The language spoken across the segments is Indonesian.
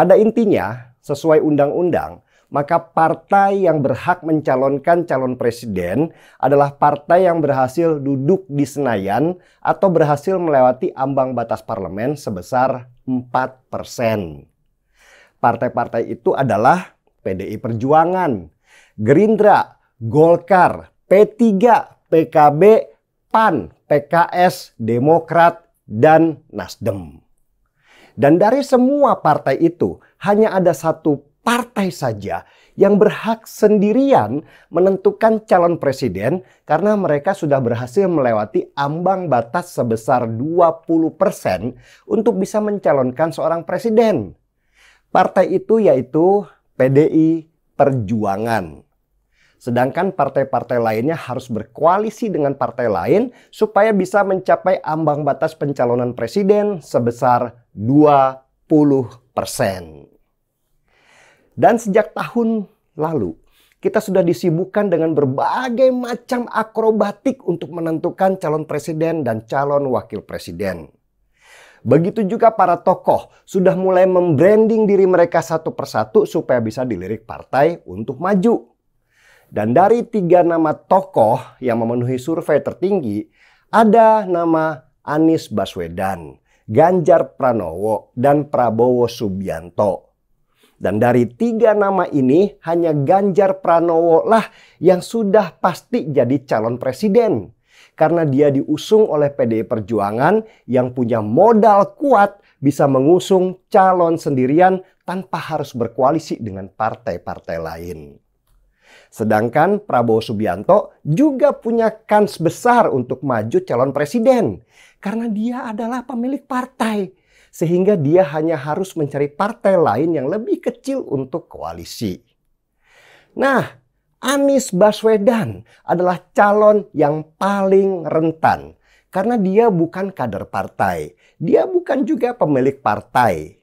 Pada intinya, sesuai undang-undang, maka partai yang berhak mencalonkan calon presiden adalah partai yang berhasil duduk di Senayan atau berhasil melewati ambang batas parlemen sebesar 4%. Partai-partai itu adalah PDI Perjuangan, Gerindra, Golkar, P3, PKB, PAN, PKS, Demokrat, dan Nasdem. Dan dari semua partai itu, hanya ada satu partai saja yang berhak sendirian menentukan calon presiden karena mereka sudah berhasil melewati ambang batas sebesar 20% untuk bisa mencalonkan seorang presiden. Partai itu yaitu PDI Perjuangan. Sedangkan partai-partai lainnya harus berkoalisi dengan partai lain supaya bisa mencapai ambang batas pencalonan presiden sebesar 20 Dan sejak tahun lalu, kita sudah disibukkan dengan berbagai macam akrobatik untuk menentukan calon presiden dan calon wakil presiden. Begitu juga para tokoh sudah mulai membranding diri mereka satu persatu supaya bisa dilirik partai untuk maju. Dan dari tiga nama tokoh yang memenuhi survei tertinggi, ada nama Anies Baswedan, Ganjar Pranowo, dan Prabowo Subianto. Dan dari tiga nama ini hanya Ganjar Pranowo lah yang sudah pasti jadi calon presiden. Karena dia diusung oleh PDI Perjuangan yang punya modal kuat bisa mengusung calon sendirian tanpa harus berkoalisi dengan partai-partai lain. Sedangkan Prabowo Subianto juga punya kans besar untuk maju calon presiden. Karena dia adalah pemilik partai. Sehingga dia hanya harus mencari partai lain yang lebih kecil untuk koalisi. Nah, Anies Baswedan adalah calon yang paling rentan. Karena dia bukan kader partai. Dia bukan juga pemilik partai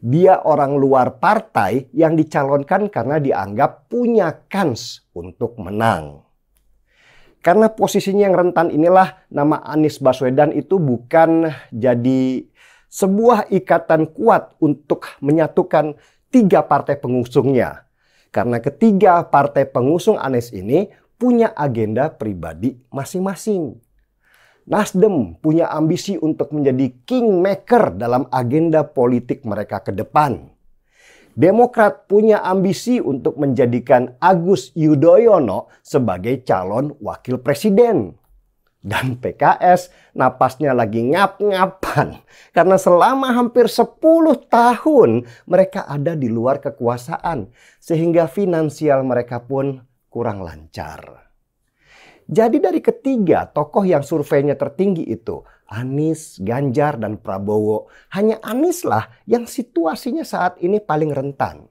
dia orang luar partai yang dicalonkan karena dianggap punya kans untuk menang. Karena posisinya yang rentan inilah nama Anies Baswedan itu bukan jadi sebuah ikatan kuat untuk menyatukan tiga partai pengusungnya. Karena ketiga partai pengusung Anies ini punya agenda pribadi masing-masing. Nasdem punya ambisi untuk menjadi kingmaker dalam agenda politik mereka ke depan. Demokrat punya ambisi untuk menjadikan Agus Yudhoyono sebagai calon wakil presiden. Dan PKS napasnya lagi ngap-ngapan karena selama hampir 10 tahun mereka ada di luar kekuasaan sehingga finansial mereka pun kurang lancar. Jadi dari ketiga tokoh yang surveinya tertinggi itu, Anies, Ganjar, dan Prabowo, hanya Anieslah yang situasinya saat ini paling rentan.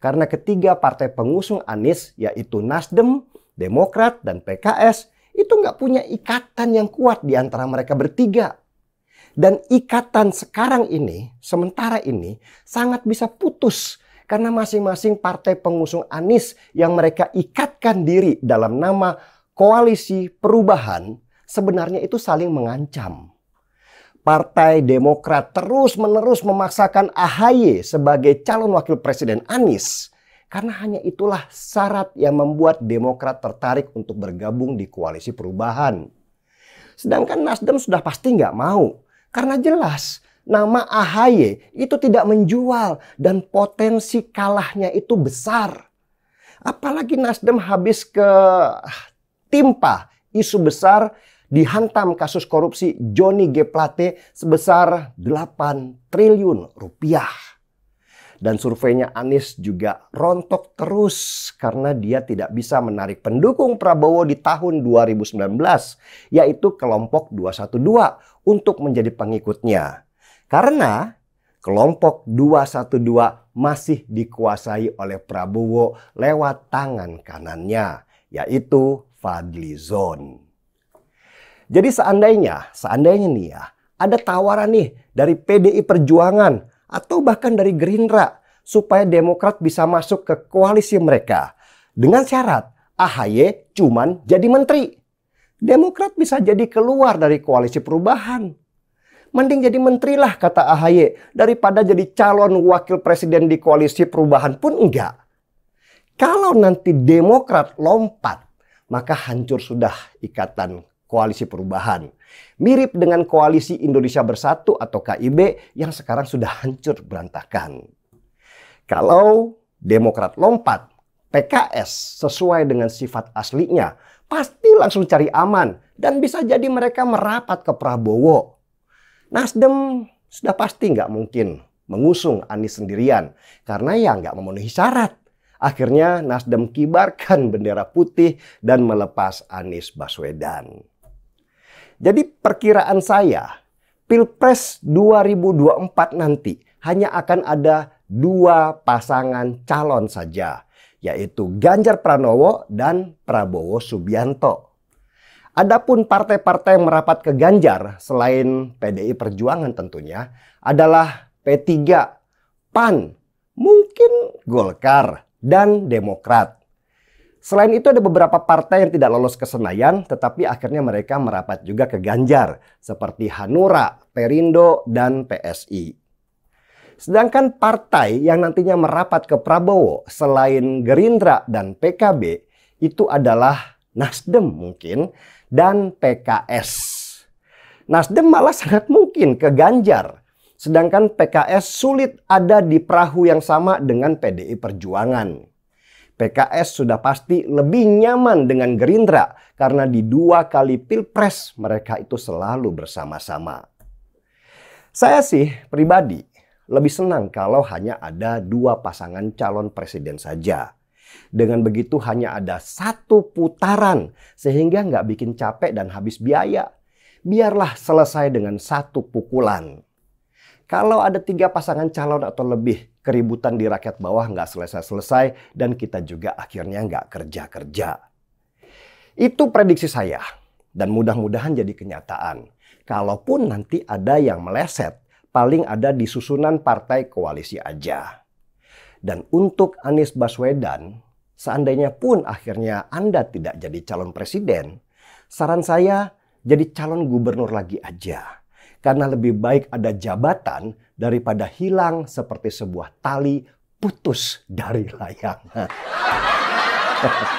Karena ketiga partai pengusung Anies, yaitu Nasdem, Demokrat, dan PKS, itu nggak punya ikatan yang kuat di antara mereka bertiga. Dan ikatan sekarang ini, sementara ini, sangat bisa putus karena masing-masing partai pengusung Anies yang mereka ikatkan diri dalam nama koalisi perubahan sebenarnya itu saling mengancam. Partai Demokrat terus-menerus memaksakan AHY sebagai calon wakil presiden Anies karena hanya itulah syarat yang membuat Demokrat tertarik untuk bergabung di koalisi perubahan. Sedangkan Nasdem sudah pasti nggak mau karena jelas nama AHY itu tidak menjual dan potensi kalahnya itu besar. Apalagi Nasdem habis ke ditimpa isu besar dihantam kasus korupsi Johnny G. Plate sebesar 8 triliun rupiah. Dan surveinya Anies juga rontok terus karena dia tidak bisa menarik pendukung Prabowo di tahun 2019 yaitu kelompok 212 untuk menjadi pengikutnya. Karena kelompok 212 masih dikuasai oleh Prabowo lewat tangan kanannya yaitu Fadli Zon. Jadi seandainya, seandainya nih ya, ada tawaran nih dari PDI Perjuangan atau bahkan dari Gerindra supaya Demokrat bisa masuk ke koalisi mereka dengan syarat AHY cuman jadi menteri. Demokrat bisa jadi keluar dari koalisi perubahan. Mending jadi menteri lah kata AHY daripada jadi calon wakil presiden di koalisi perubahan pun enggak. Kalau nanti Demokrat lompat maka hancur sudah ikatan koalisi perubahan. Mirip dengan koalisi Indonesia Bersatu atau KIB yang sekarang sudah hancur berantakan. Kalau Demokrat lompat, PKS sesuai dengan sifat aslinya, pasti langsung cari aman dan bisa jadi mereka merapat ke Prabowo. Nasdem sudah pasti nggak mungkin mengusung Anies sendirian karena ya nggak memenuhi syarat. Akhirnya Nasdem kibarkan bendera putih dan melepas Anies Baswedan. Jadi perkiraan saya, Pilpres 2024 nanti hanya akan ada dua pasangan calon saja, yaitu Ganjar Pranowo dan Prabowo Subianto. Adapun partai-partai yang merapat ke Ganjar selain PDI Perjuangan tentunya adalah P3, PAN, mungkin Golkar, dan Demokrat. Selain itu ada beberapa partai yang tidak lolos ke Senayan tetapi akhirnya mereka merapat juga ke Ganjar seperti Hanura, Perindo, dan PSI. Sedangkan partai yang nantinya merapat ke Prabowo selain Gerindra dan PKB itu adalah Nasdem mungkin dan PKS. Nasdem malah sangat mungkin ke Ganjar Sedangkan PKS sulit ada di perahu yang sama dengan PDI Perjuangan. PKS sudah pasti lebih nyaman dengan Gerindra karena di dua kali pilpres mereka itu selalu bersama-sama. Saya sih pribadi lebih senang kalau hanya ada dua pasangan calon presiden saja. Dengan begitu hanya ada satu putaran sehingga nggak bikin capek dan habis biaya. Biarlah selesai dengan satu pukulan. Kalau ada tiga pasangan calon atau lebih, keributan di rakyat bawah nggak selesai-selesai dan kita juga akhirnya nggak kerja-kerja. Itu prediksi saya dan mudah-mudahan jadi kenyataan. Kalaupun nanti ada yang meleset, paling ada di susunan partai koalisi aja. Dan untuk Anies Baswedan, seandainya pun akhirnya Anda tidak jadi calon presiden, saran saya jadi calon gubernur lagi aja karena lebih baik ada jabatan daripada hilang seperti sebuah tali putus dari layangan.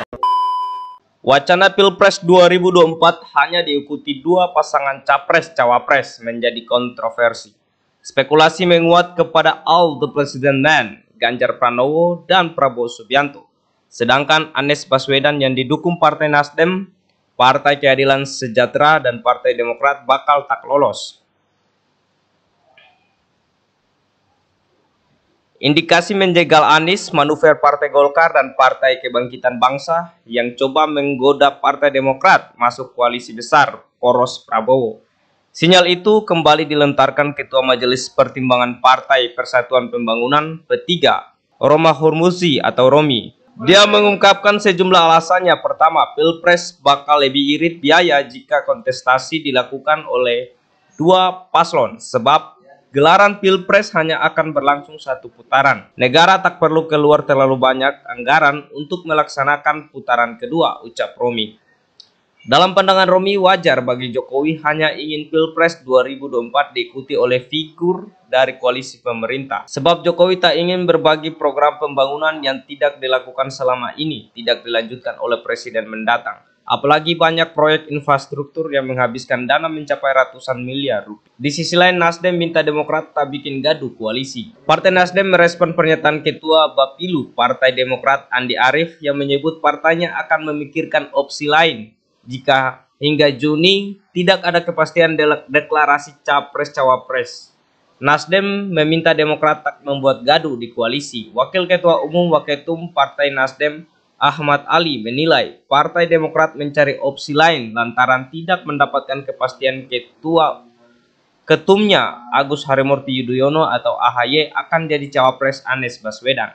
Wacana Pilpres 2024 hanya diikuti dua pasangan capres-cawapres menjadi kontroversi. Spekulasi menguat kepada all the president men, Ganjar Pranowo dan Prabowo Subianto. Sedangkan Anies Baswedan yang didukung Partai Nasdem, Partai Keadilan Sejahtera dan Partai Demokrat bakal tak lolos. Indikasi menjegal Anies, manuver Partai Golkar dan Partai Kebangkitan Bangsa yang coba menggoda Partai Demokrat masuk koalisi besar poros Prabowo. Sinyal itu kembali dilentarkan Ketua Majelis Pertimbangan Partai Persatuan Pembangunan P3, Roma Hurmuzi atau Romi. Dia mengungkapkan sejumlah alasannya. Pertama, Pilpres bakal lebih irit biaya jika kontestasi dilakukan oleh dua paslon sebab Gelaran Pilpres hanya akan berlangsung satu putaran. Negara tak perlu keluar terlalu banyak anggaran untuk melaksanakan putaran kedua, ucap Romi. Dalam pandangan Romi, wajar bagi Jokowi hanya ingin Pilpres 2024 diikuti oleh figur dari koalisi pemerintah. Sebab Jokowi tak ingin berbagi program pembangunan yang tidak dilakukan selama ini, tidak dilanjutkan oleh presiden mendatang. Apalagi banyak proyek infrastruktur yang menghabiskan dana mencapai ratusan miliar rupiah. Di sisi lain, Nasdem minta Demokrat tak bikin gaduh koalisi. Partai Nasdem merespon pernyataan Ketua Bapilu Partai Demokrat Andi Arief yang menyebut partainya akan memikirkan opsi lain jika hingga Juni tidak ada kepastian deklarasi capres-cawapres. Nasdem meminta Demokrat tak membuat gaduh di koalisi. Wakil Ketua Umum Waketum Partai Nasdem Ahmad Ali menilai Partai Demokrat mencari opsi lain lantaran tidak mendapatkan kepastian ketua ketumnya Agus Harimurti Yudhoyono atau AHY akan jadi cawapres Anies Baswedan.